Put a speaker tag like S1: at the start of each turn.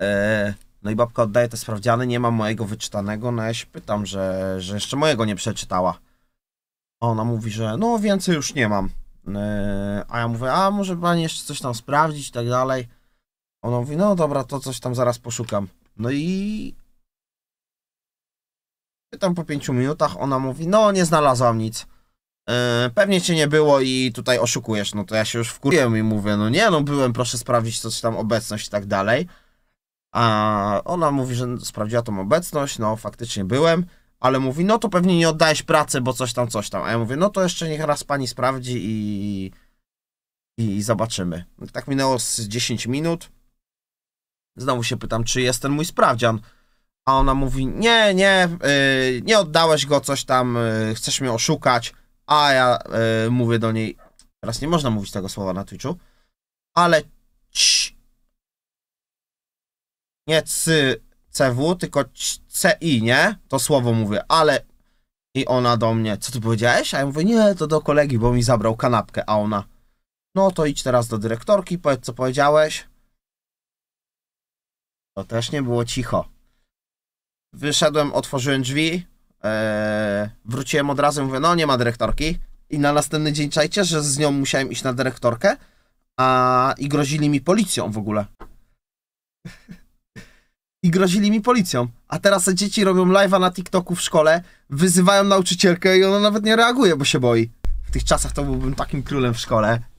S1: E, no i babka oddaje te sprawdziany, nie ma mojego wyczytanego, no ja się pytam, że, że jeszcze mojego nie przeczytała. Ona mówi, że no więcej już nie mam. E, a ja mówię, a może pani jeszcze coś tam sprawdzić i tak dalej. Ona mówi, no dobra, to coś tam zaraz poszukam. No i pytam po pięciu minutach, ona mówi, no nie znalazłam nic. E, pewnie cię nie było i tutaj oszukujesz, no to ja się już wkurzyłem i mówię, no nie, no byłem, proszę sprawdzić coś tam, obecność i tak dalej. A ona mówi, że sprawdziła tą obecność, no faktycznie byłem, ale mówi, no to pewnie nie oddałeś pracy, bo coś tam, coś tam. A ja mówię, no to jeszcze niech raz pani sprawdzi i, i, i zobaczymy. Tak minęło z 10 minut. Znowu się pytam, czy jest ten mój sprawdzian. A ona mówi, nie, nie, yy, nie oddałeś go, coś tam, yy, chcesz mnie oszukać. A ja yy, mówię do niej, teraz nie można mówić tego słowa na Twitchu, ale nie CW, tylko CI, nie? To słowo mówię, ale i ona do mnie, co ty powiedziałeś? A ja mówię, nie, to do kolegi, bo mi zabrał kanapkę, a ona, no to idź teraz do dyrektorki, powiedz co powiedziałeś. To też nie było cicho. Wyszedłem, otworzyłem drzwi, eee, wróciłem od razu mówię, no nie ma dyrektorki. I na następny dzień czajcie, że z nią musiałem iść na dyrektorkę, a i grozili mi policją w ogóle i grozili mi policją. A teraz te dzieci robią live'a na TikToku w szkole, wyzywają nauczycielkę i ona nawet nie reaguje, bo się boi. W tych czasach to byłbym takim królem w szkole.